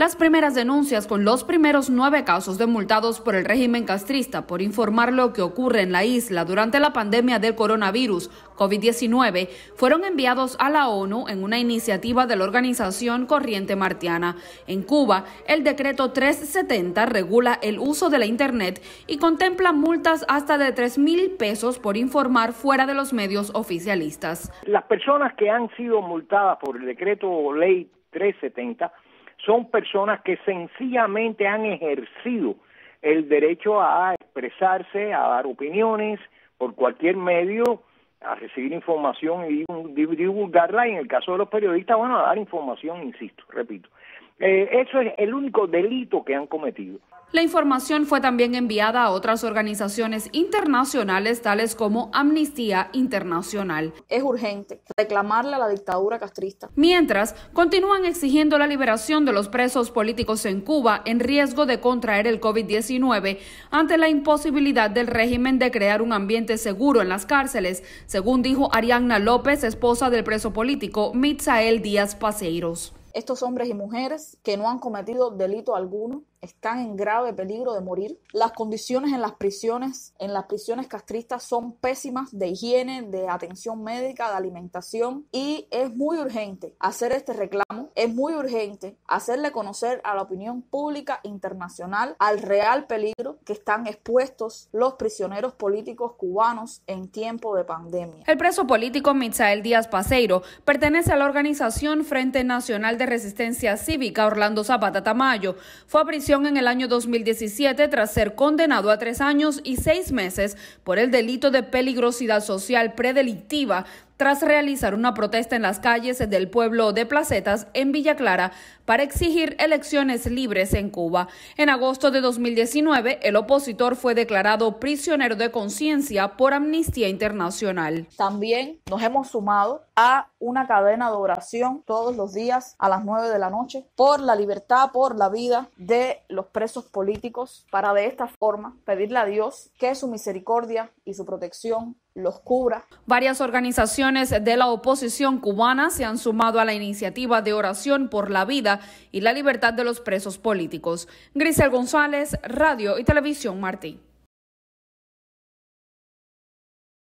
Las primeras denuncias con los primeros nueve casos de multados por el régimen castrista por informar lo que ocurre en la isla durante la pandemia del coronavirus COVID-19 fueron enviados a la ONU en una iniciativa de la organización Corriente Martiana. En Cuba, el decreto 370 regula el uso de la Internet y contempla multas hasta de 3 mil pesos por informar fuera de los medios oficialistas. Las personas que han sido multadas por el decreto ley 370 son personas que sencillamente han ejercido el derecho a expresarse, a dar opiniones por cualquier medio a recibir información y divulgarla en el caso de los periodistas, bueno, a dar información, insisto, repito. Eh, eso es el único delito que han cometido. La información fue también enviada a otras organizaciones internacionales tales como Amnistía Internacional. Es urgente reclamarle a la dictadura castrista. Mientras, continúan exigiendo la liberación de los presos políticos en Cuba en riesgo de contraer el COVID-19 ante la imposibilidad del régimen de crear un ambiente seguro en las cárceles según dijo Arianna López, esposa del preso político Mitzael Díaz Paseiros. Estos hombres y mujeres que no han cometido delito alguno están en grave peligro de morir. Las condiciones en las prisiones, en las prisiones castristas son pésimas de higiene, de atención médica, de alimentación y es muy urgente hacer este reclamo, es muy urgente hacerle conocer a la opinión pública internacional al real peligro están expuestos los prisioneros políticos cubanos en tiempo de pandemia. El preso político Misael Díaz Paseiro pertenece a la organización Frente Nacional de Resistencia Cívica Orlando Zapata Tamayo. Fue a prisión en el año 2017 tras ser condenado a tres años y seis meses por el delito de peligrosidad social predelictiva tras realizar una protesta en las calles del pueblo de Placetas en Villa Clara para exigir elecciones libres en Cuba. En agosto de 2019, el opositor fue declarado prisionero de conciencia por Amnistía Internacional. También nos hemos sumado a una cadena de oración todos los días a las 9 de la noche por la libertad, por la vida de los presos políticos, para de esta forma pedirle a Dios que su misericordia y su protección los cubra. Varias organizaciones de la oposición cubana se han sumado a la iniciativa de oración por la vida y la libertad de los presos políticos. Grisel González, Radio y Televisión Martí.